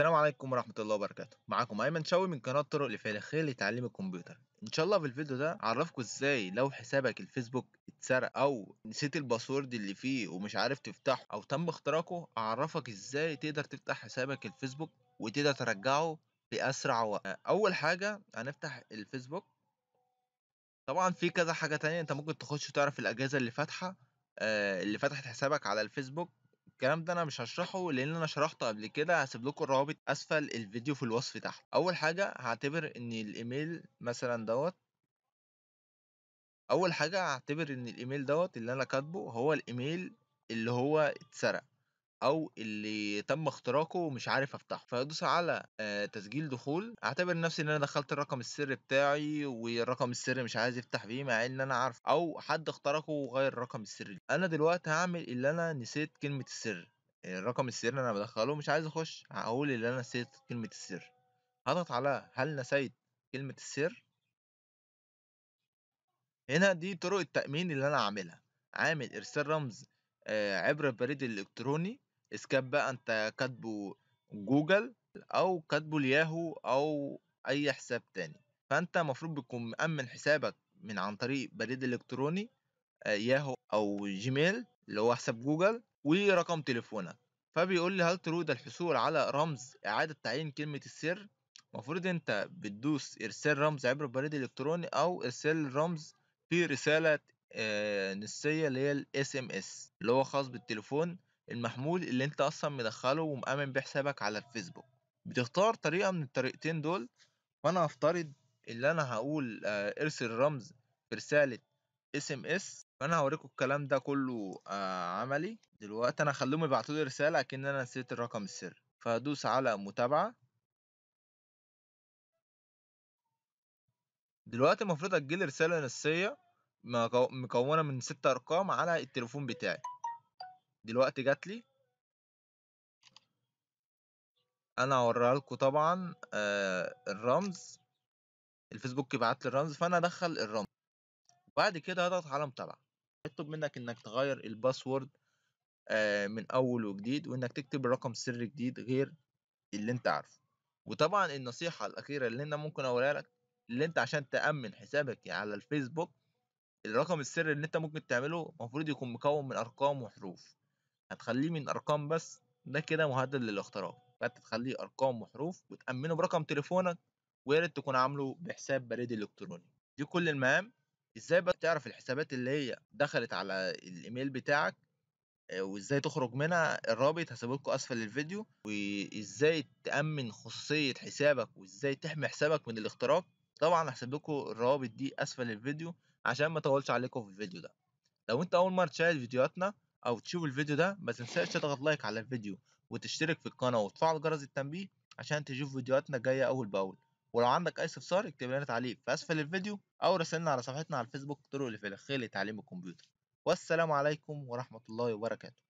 السلام عليكم ورحمة الله وبركاته معاكم أيمن شوي من قناة طرق لفلكية لتعليم الكمبيوتر إن شاء الله في الفيديو ده أعرفكم إزاي لو حسابك الفيسبوك اتسرق أو نسيت الباسورد اللي فيه ومش عارف تفتحه أو تم اختراقه أعرفك إزاي تقدر تفتح حسابك الفيسبوك وتقدر ترجعه بأسرع وقت أول حاجة هنفتح الفيسبوك طبعا في كذا حاجة تانية أنت ممكن تخش تعرف الأجهزة اللي فاتحة آه، اللي فتحت حسابك على الفيسبوك الكلام ده انا مش هشرحه لان انا شرحته قبل كده هسيب لكم الروابط اسفل الفيديو في الوصف تحت اول حاجه هعتبر ان الايميل مثلا دوت اول حاجه هعتبر ان الايميل دوت اللي انا كاتبه هو الايميل اللي هو اتسرق او اللي تم اختراقه ومش عارف افتحه فادوس على آه، تسجيل دخول اعتبر نفسي ان انا دخلت الرقم السري بتاعي والرقم السري مش عايز يفتح بيه مع ان انا عارف او حد اخترقه وغير الرقم السري انا دلوقتي هعمل اللي انا نسيت كلمه السر الرقم السري انا بدخله مش عايز اخش هقول اللي انا نسيت كلمه السر هضغط على هل نسيت كلمه السر هنا دي طرق التامين اللي انا عاملها عامل ارسال رمز آه، عبر البريد الالكتروني سكاب بقى انت كاتبه جوجل او كاتبه الياهو او اي حساب تاني فانت المفروض بتكون مأمن حسابك من عن طريق بريد الكتروني آه، ياهو او جيميل اللي هو حساب جوجل ورقم تليفونك فبيقول لي هل تريد الحصول على رمز اعاده تعيين كلمه السر المفروض انت بتدوس ارسال رمز عبر بريد الكتروني او ارسال رمز في رساله آه، نسيه اللي هي الاس ام اس اللي هو خاص بالتليفون المحمول اللي انت اصلا مدخله ومأمن بيه حسابك على الفيسبوك بتختار طريقة من الطريقتين دول فانا هفترض ان انا هقول آه، ارسل رمز في رسالة اس ام اس فانا هوريكم الكلام ده كله آه، عملي دلوقتي انا هخليهم يبعتوا لي رسالة اكن انا نسيت الرقم السري فهدوس على متابعة دلوقتي المفروض هتجيلي رسالة نصية مكونة من ست أرقام على التليفون بتاعي دلوقتي جات لي انا هوريها لكم طبعا آه، الرمز الفيسبوك يبعت لي الرمز فانا ادخل الرمز بعد كده هضغط على متابعه هيطلب منك انك تغير الباسورد آه، من اول وجديد وانك تكتب رقم سر جديد غير اللي انت عارفه وطبعا النصيحه الاخيره اللي انا ممكن اقولها لك اللي انت عشان تامن حسابك على الفيسبوك الرقم السر اللي انت ممكن تعمله المفروض يكون مكون من ارقام وحروف هتخليه من ارقام بس ده كده مهدد للاختراق فانت تخليه ارقام وحروف وتامنه برقم تليفونك ويا ريت تكون عامله بحساب بريد الكتروني دي كل المهام ازاي بقى تعرف الحسابات اللي هي دخلت على الايميل بتاعك آه، وازاي تخرج منها الرابط لكم اسفل الفيديو وازاي تامن خصوصيه حسابك وازاي تحمي حسابك من الاختراق طبعا هسيب لكم الروابط دي اسفل الفيديو عشان ما اطولش عليكم في الفيديو ده لو انت اول مره تشاهد فيديوهاتنا او تشوف الفيديو ده ما تنساش تضغط لايك على الفيديو وتشترك في القناه وتفعل جرس التنبيه عشان تشوف فيديوهاتنا الجايه اول باول ولو عندك اي استفسار اكتب لنا تعليق في اسفل الفيديو او راسلنا على صفحتنا على الفيسبوك طرق لفلخيل لتعليم الكمبيوتر والسلام عليكم ورحمه الله وبركاته